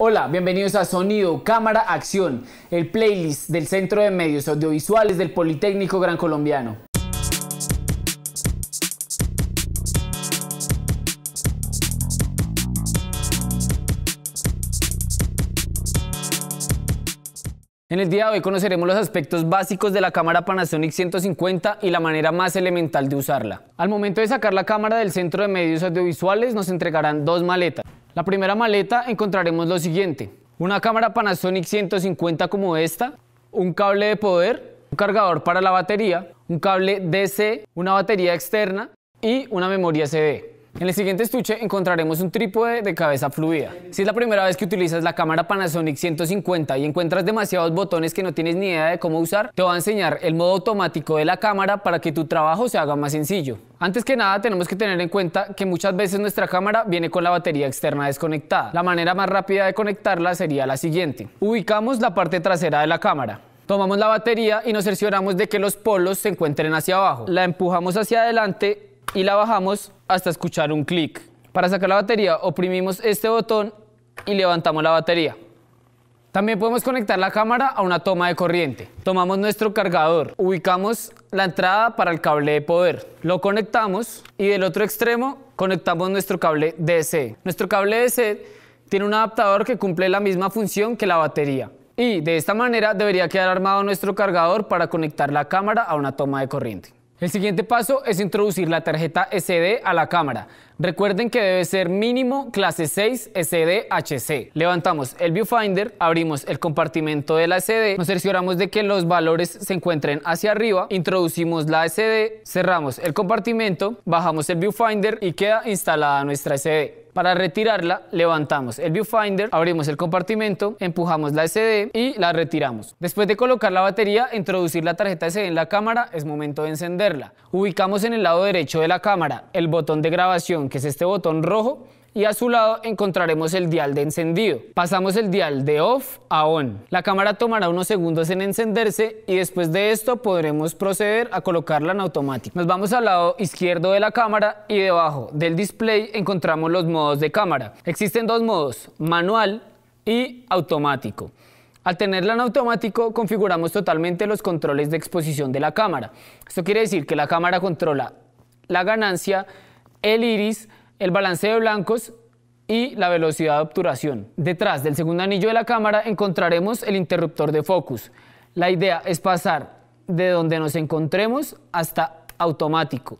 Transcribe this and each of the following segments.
Hola, bienvenidos a Sonido, Cámara, Acción, el playlist del Centro de Medios Audiovisuales del Politécnico Gran Colombiano. En el día de hoy conoceremos los aspectos básicos de la cámara Panasonic 150 y la manera más elemental de usarla. Al momento de sacar la cámara del Centro de Medios Audiovisuales nos entregarán dos maletas. La primera maleta encontraremos lo siguiente. Una cámara Panasonic 150 como esta, un cable de poder, un cargador para la batería, un cable DC, una batería externa y una memoria CD. En el siguiente estuche encontraremos un trípode de cabeza fluida. Si es la primera vez que utilizas la cámara Panasonic 150 y encuentras demasiados botones que no tienes ni idea de cómo usar, te voy a enseñar el modo automático de la cámara para que tu trabajo se haga más sencillo. Antes que nada tenemos que tener en cuenta que muchas veces nuestra cámara viene con la batería externa desconectada. La manera más rápida de conectarla sería la siguiente. Ubicamos la parte trasera de la cámara. Tomamos la batería y nos cercioramos de que los polos se encuentren hacia abajo. La empujamos hacia adelante y la bajamos hasta escuchar un clic. Para sacar la batería oprimimos este botón y levantamos la batería. También podemos conectar la cámara a una toma de corriente. Tomamos nuestro cargador, ubicamos la entrada para el cable de poder, lo conectamos y del otro extremo conectamos nuestro cable DC. Nuestro cable DC tiene un adaptador que cumple la misma función que la batería. Y de esta manera debería quedar armado nuestro cargador para conectar la cámara a una toma de corriente. El siguiente paso es introducir la tarjeta SD a la cámara. Recuerden que debe ser mínimo clase 6 SDHC. Levantamos el viewfinder, abrimos el compartimento de la SD, nos cercioramos de que los valores se encuentren hacia arriba, introducimos la SD, cerramos el compartimento, bajamos el viewfinder y queda instalada nuestra SD. Para retirarla, levantamos el viewfinder, abrimos el compartimento, empujamos la SD y la retiramos. Después de colocar la batería, introducir la tarjeta SD en la cámara, es momento de encenderla. Ubicamos en el lado derecho de la cámara el botón de grabación, que es este botón rojo, y a su lado encontraremos el dial de encendido. Pasamos el dial de off a on. La cámara tomará unos segundos en encenderse y después de esto podremos proceder a colocarla en automático. Nos vamos al lado izquierdo de la cámara y debajo del display encontramos los modos de cámara. Existen dos modos, manual y automático. Al tenerla en automático, configuramos totalmente los controles de exposición de la cámara. Esto quiere decir que la cámara controla la ganancia, el iris, el balance de blancos y la velocidad de obturación. Detrás del segundo anillo de la cámara encontraremos el interruptor de focus. La idea es pasar de donde nos encontremos hasta automático.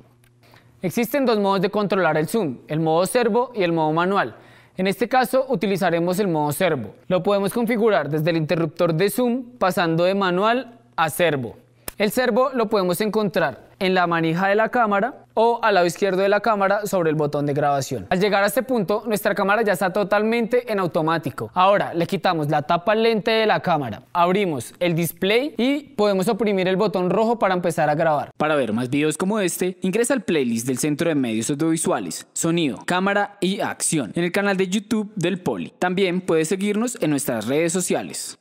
Existen dos modos de controlar el zoom, el modo servo y el modo manual. En este caso utilizaremos el modo servo. Lo podemos configurar desde el interruptor de zoom pasando de manual a servo. El servo lo podemos encontrar en la manija de la cámara o al lado izquierdo de la cámara sobre el botón de grabación. Al llegar a este punto, nuestra cámara ya está totalmente en automático. Ahora le quitamos la tapa lente de la cámara, abrimos el display y podemos oprimir el botón rojo para empezar a grabar. Para ver más videos como este, ingresa al playlist del Centro de Medios Audiovisuales, Sonido, Cámara y Acción en el canal de YouTube del Poli. También puedes seguirnos en nuestras redes sociales.